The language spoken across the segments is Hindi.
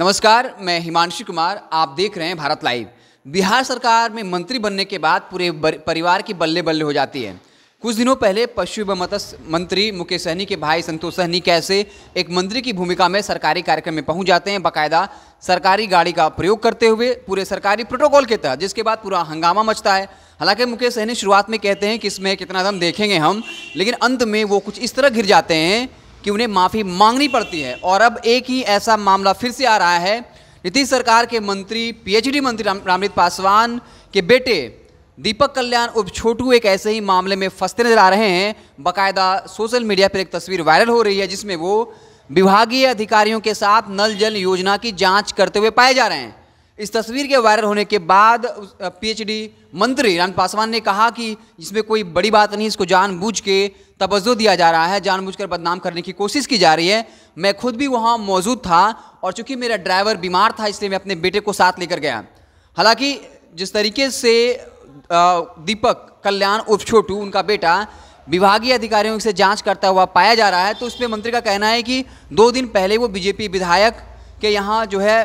नमस्कार मैं हिमांशु कुमार आप देख रहे हैं भारत लाइव बिहार सरकार में मंत्री बनने के बाद पूरे परिवार की बल्ले बल्ले हो जाती है कुछ दिनों पहले पशु एवं मत्स्य मंत्री मुकेश सहनी के भाई संतोष सहनी कैसे एक मंत्री की भूमिका में सरकारी कार्यक्रम में पहुंच जाते हैं बाकायदा सरकारी गाड़ी का प्रयोग करते हुए पूरे सरकारी प्रोटोकॉल के तहत जिसके बाद पूरा हंगामा मचता है हालांकि मुकेश सहनी शुरुआत में कहते हैं कि इसमें कितना दम देखेंगे हम लेकिन अंत में वो कुछ इस तरह घिर जाते हैं कि उन्हें माफ़ी मांगनी पड़ती है और अब एक ही ऐसा मामला फिर से आ रहा है नीतीश सरकार के मंत्री पीएचडी मंत्री राम, रामृत पासवान के बेटे दीपक कल्याण उप छोटू एक ऐसे ही मामले में फंसते नजर आ रहे हैं बाकायदा सोशल मीडिया पर एक तस्वीर वायरल हो रही है जिसमें वो विभागीय अधिकारियों के साथ नल जल योजना की जांच करते हुए पाए जा रहे हैं इस तस्वीर के वायरल होने के बाद पीएचडी मंत्री राम पासवान ने कहा कि इसमें कोई बड़ी बात नहीं इसको जानबूझ के तवज्जो दिया जा रहा है जानबूझकर बदनाम करने की कोशिश की जा रही है मैं खुद भी वहाँ मौजूद था और चूंकि मेरा ड्राइवर बीमार था इसलिए मैं अपने बेटे को साथ लेकर गया हालांकि जिस तरीके से दीपक कल्याण उप छोटू उनका बेटा विभागीय अधिकारियों से जांच करता हुआ पाया जा रहा है तो उसमें मंत्री का कहना है कि दो दिन पहले वो बीजेपी विधायक के यहाँ जो है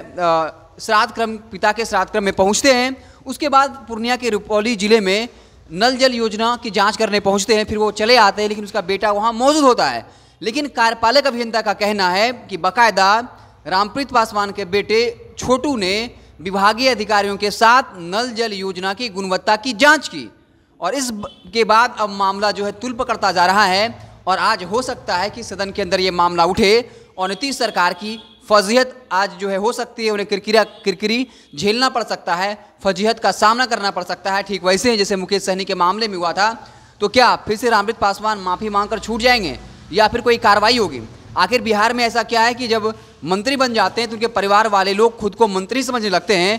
श्राद्ध क्रम पिता के श्राद्ध क्रम में पहुँचते हैं उसके बाद पूर्णिया के रुपौली जिले में नल जल योजना की जांच करने पहुंचते हैं फिर वो चले आते हैं लेकिन उसका बेटा वहाँ मौजूद होता है लेकिन कार्यपालक अभियंता का कहना है कि बाकायदा रामप्रीत पासवान के बेटे छोटू ने विभागीय अधिकारियों के साथ नल जल योजना की गुणवत्ता की जांच की और इस के बाद अब मामला जो है तुल पकड़ता जा रहा है और आज हो सकता है कि सदन के अंदर ये मामला उठे और नीतीश सरकार की फजीहत आज जो है हो सकती है उन्हें किरकिरा किरकिरी झेलना पड़ सकता है फजीहत का सामना करना पड़ सकता है ठीक वैसे ही जैसे मुकेश सहनी के मामले में हुआ था तो क्या फिर से रामृत पासवान माफ़ी मांग कर छूट जाएंगे या फिर कोई कार्रवाई होगी आखिर बिहार में ऐसा क्या है कि जब मंत्री बन जाते हैं तो उनके परिवार वाले लोग खुद को मंत्री समझने लगते हैं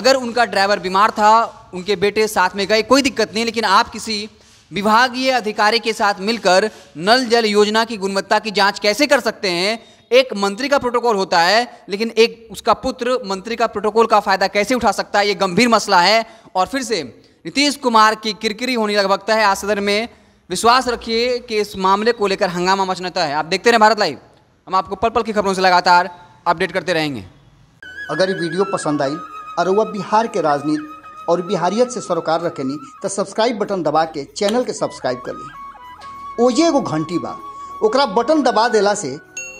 अगर उनका ड्राइवर बीमार था उनके बेटे साथ में गए कोई दिक्कत नहीं लेकिन आप किसी विभागीय अधिकारी के साथ मिलकर नल जल योजना की गुणवत्ता की जांच कैसे कर सकते हैं एक मंत्री का प्रोटोकॉल होता है लेकिन एक उसका पुत्र मंत्री का प्रोटोकॉल का फायदा कैसे उठा सकता है ये गंभीर मसला है और फिर से नीतीश कुमार की किरकिरी होने लगभगता है आज सदर में विश्वास रखिए कि इस मामले को लेकर हंगामा मचनता है आप देखते रहे भारत लाइव हम आपको पल पल की खबरों से लगातार अपडेट करते रहेंगे अगर ये वीडियो पसंद आई और वह बिहार के राजनीति और बिहारियत से सरोकार रखेनी तो सब्सक्राइब बटन दबा के चैनल के सब्सक्राइब कर ली ओजे एगो घंटी बा ओकरा बटन दबा देला से